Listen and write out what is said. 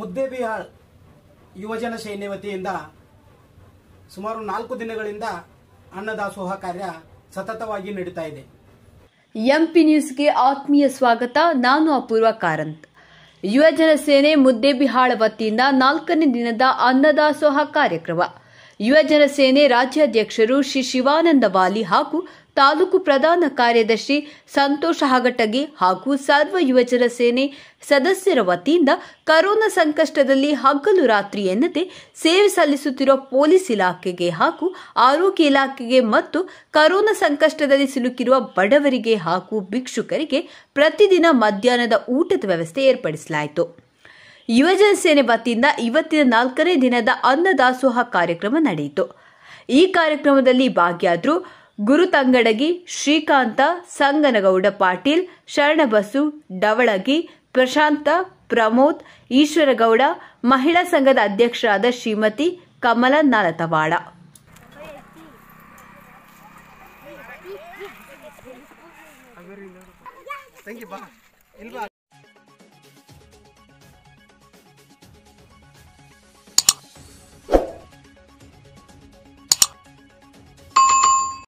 ಮುದ್ದೇಬಿಹಾಳ್ ಯುವಜನ ಸೇನೆ ವತಿಯಿಂದ ಸುಮಾರು ನಾಲ್ಕು ದಿನಗಳಿಂದ ಅನ್ನದಾಸೋಹ ಕಾರ್ಯ ಸತತವಾಗಿ ನಡೀತಾ ಇದೆ ಎಂಪಿ ನ್ಯೂಸ್ಗೆ ಆತ್ಮೀಯ ಸ್ವಾಗತ ನಾನು ಅಪೂರ್ವ ಕಾರಂತ್ ಯುವಜನ ಸೇನೆ ಮುದ್ದೇಬಿಹಾಳ ವತಿಯಿಂದ ನಾಲ್ಕನೇ ದಿನದ ಅನ್ನದಾಸೋಹ ಕಾರ್ಯಕ್ರಮ ಯುವಜನ ಸೇನೆ ರಾಜ್ಯಾಧ್ಯಕ್ಷರು ಶ್ರೀ ಶಿವಾನಂದ ವಾಲಿ ಹಾಗೂ ತಾಲೂಕು ಪ್ರಧಾನ ಕಾರ್ಯದರ್ಶಿ ಸಂತೋಷ ಹಾಗಟಗಿ ಹಾಗೂ ಸರ್ವ ಯುವಜನ ಸೇನೆ ಸದಸ್ಯರ ವತಿಯಿಂದ ಕರೋನಾ ಸಂಕಷ್ಟದಲ್ಲಿ ಹಗಲು ರಾತ್ರಿ ಎನ್ನದೆ ಸೇವೆ ಸಲ್ಲಿಸುತ್ತಿರುವ ಪೊಲೀಸ್ ಇಲಾಖೆಗೆ ಹಾಗೂ ಆರೋಗ್ಯ ಇಲಾಖೆಗೆ ಮತ್ತು ಕರೋನಾ ಸಂಕಷ್ಟದಲ್ಲಿ ಸಿಲುಕಿರುವ ಬಡವರಿಗೆ ಹಾಗೂ ಭಿಕ್ಷುಕರಿಗೆ ಪ್ರತಿದಿನ ಮಧ್ಯಾಹ್ನದ ಊಟದ ವ್ಯವಸ್ಥೆ ಏರ್ಪಡಿಸಲಾಯಿತು ಯುವಜನ ಸೇನೆ ವತಿಯಿಂದ ಇವತ್ತಿನ ನಾಲ್ಕನೇ ದಿನದ ಅನ್ನದಾಸೋಹ ಕಾರ್ಯಕ್ರಮ ನಡೆಯಿತು ಈ ಕಾರ್ಯಕ್ರಮದಲ್ಲಿ ಭಾಗಿಯಾದ್ರು ತಂಗಡಗಿ ಶ್ರೀಕಾಂತ ಸಂಗನಗೌಡ ಪಾಟೀಲ್ ಶರಣಬಸು ಡವಳಗಿ ಪ್ರಶಾಂತ ಪ್ರಮೋದ್ ಈಶ್ವರಗೌಡ ಮಹಿಳಾ ಸಂಘದ ಅಧ್ಯಕ್ಷರಾದ ಶ್ರೀಮತಿ ಕಮಲ ನಾಲತವಾಡ